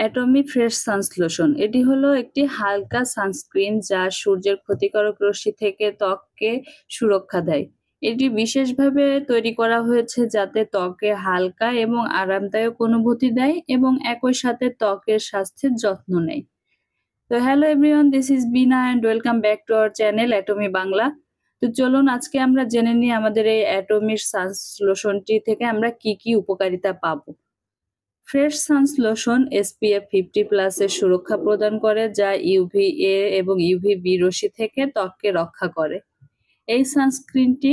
Atomy fresh সানসলোশন এটি হলো একটি হালকা সানস্ক্রিন যা সূর্যের ক্ষতিকারক রশ্মি থেকে ত্বককে সুরক্ষা দেয় এটি বিশেষভাবে তৈরি করা হয়েছে যাতে ত্বকে হালকা এবং আরামদায়ক অনুভূতি দেয় এবং একই সাথে ত্বকের স্বাস্থ্যের যত্ন নেয় তো hello everyone this is Bina and welcome back to our channel অ্যাটমি বাংলা তো চলুন আজকে আমরা জেনে নিই আমাদের এই অ্যাটমির সানস লোশনটি থেকে আমরা কি কি উপকারিতা পাবো fresh suns lotion SPF fifty প্লাসের সুরক্ষা প্রদান করে যা ইউভি এ এবং ইউভি বি রশি থেকে ত্বককে রক্ষা করে এই সানস্ক্রিনটি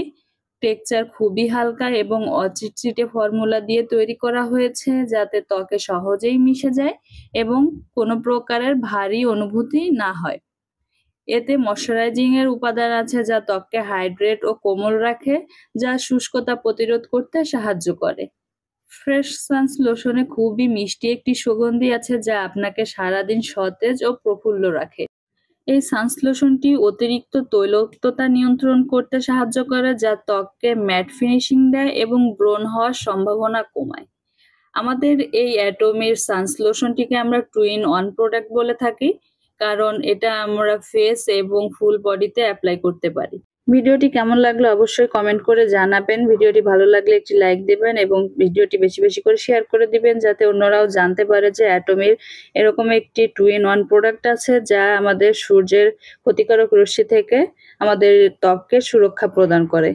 টেক্সচার খুবই হালকা এবং অচিটচিটে ফর্মুলা দিয়ে তৈরি করা হয়েছে যাতে ত্বকে সহজেই মিশে যায় এবং কোনো প্রকারের ভারী অনুভূতি না হয় এতে মশ্চারাইজিং এর উপাদান আছে যা ত্বককে হাইড্রেট ও কোমল রাখে যা শুষ্কতা প্রতিরোধ করতে সাহায্য করে ফ্রেশ সান্স লোশনে খুবই মিষ্টি একটি সুগন্ধি আছে যা আপনাকে সারাদিন সতেজ ও প্রফুল্ল রাখে এই সান্স লোশনটি অতিরিক্ত তৈলোক্ততা নিয়ন্ত্রণ করতে সাহায্য করে যা ত্বককে ম্যাট ফিনিশিং দেয় এবং ব্রণ হওয়ার সম্ভাবনা কমায় আমাদের এই অ্যাটোমের সান্স লোশনটিকে আমরা টু ইন ওয়ান প্রোডাক্ট বলে থাকি কারণ এটা আমরা ফেস এবং ফুল বডিতে অ্যাপ্লাই করতে পারি ভিডিওটি কেমন লাগলো অবশ্যই কমেন্ট করে জানাবেন ভিডিওটি ভালো লাগলে একটি লাইক দেবেন এবং ভিডিওটি বেশি বেশি করে শেয়ার করে দিবেন যাতে অন্যরাও জানতে পারে যে অ্যাটমির এরকম একটি টু ইন ওয়ান প্রোডাক্ট আছে যা আমাদের সূর্যের ক্ষতিকারক রশ্মি থেকে আমাদের ত্বককে সুরক্ষা প্রদান করে